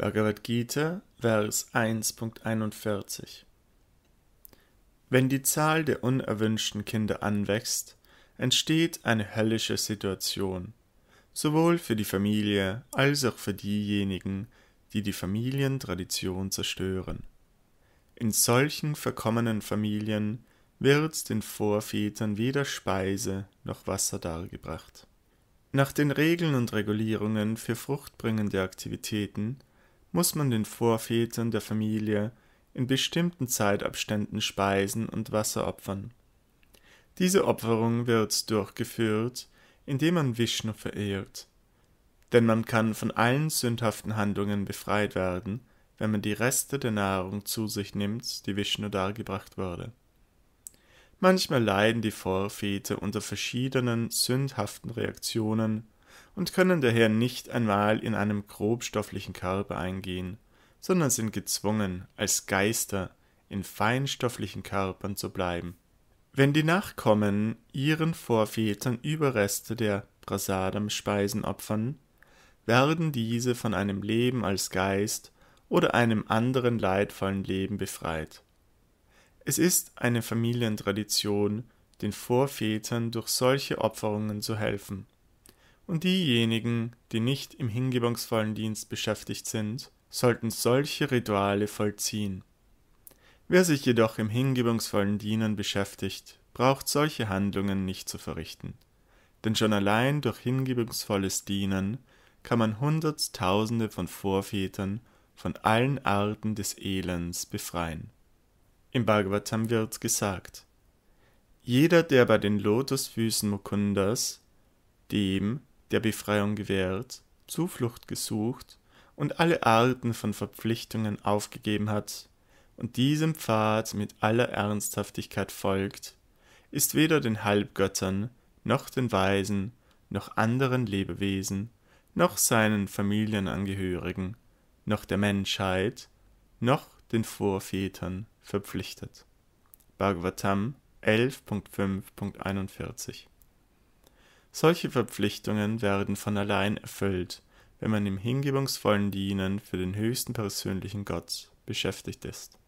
Bhagavad Gita, Vers 1.41 Wenn die Zahl der unerwünschten Kinder anwächst, entsteht eine höllische Situation, sowohl für die Familie als auch für diejenigen, die die Familientradition zerstören. In solchen verkommenen Familien wird den Vorvätern weder Speise noch Wasser dargebracht. Nach den Regeln und Regulierungen für fruchtbringende Aktivitäten muss man den Vorvätern der Familie in bestimmten Zeitabständen Speisen und Wasser opfern. Diese Opferung wird durchgeführt, indem man Vishnu verehrt. Denn man kann von allen sündhaften Handlungen befreit werden, wenn man die Reste der Nahrung zu sich nimmt, die Vishnu dargebracht wurde. Manchmal leiden die Vorväter unter verschiedenen sündhaften Reaktionen und können daher nicht einmal in einem grobstofflichen Körper eingehen, sondern sind gezwungen, als Geister in feinstofflichen Körpern zu bleiben. Wenn die Nachkommen ihren Vorvätern Überreste der Prasadam-Speisen opfern, werden diese von einem Leben als Geist oder einem anderen leidvollen Leben befreit. Es ist eine Familientradition, den Vorvätern durch solche Opferungen zu helfen und diejenigen, die nicht im hingebungsvollen Dienst beschäftigt sind, sollten solche Rituale vollziehen. Wer sich jedoch im hingebungsvollen Dienen beschäftigt, braucht solche Handlungen nicht zu verrichten. Denn schon allein durch hingebungsvolles Dienen kann man Hunderttausende von Vorvätern von allen Arten des Elends befreien. Im Bhagavatam wird gesagt, jeder, der bei den Lotusfüßen Mukundas, dem, der Befreiung gewährt, Zuflucht gesucht und alle Arten von Verpflichtungen aufgegeben hat und diesem Pfad mit aller Ernsthaftigkeit folgt, ist weder den Halbgöttern, noch den Weisen, noch anderen Lebewesen, noch seinen Familienangehörigen, noch der Menschheit, noch den Vorvätern verpflichtet. Bhagavatam 11.5.41 solche Verpflichtungen werden von allein erfüllt, wenn man im hingebungsvollen Dienen für den höchsten persönlichen Gott beschäftigt ist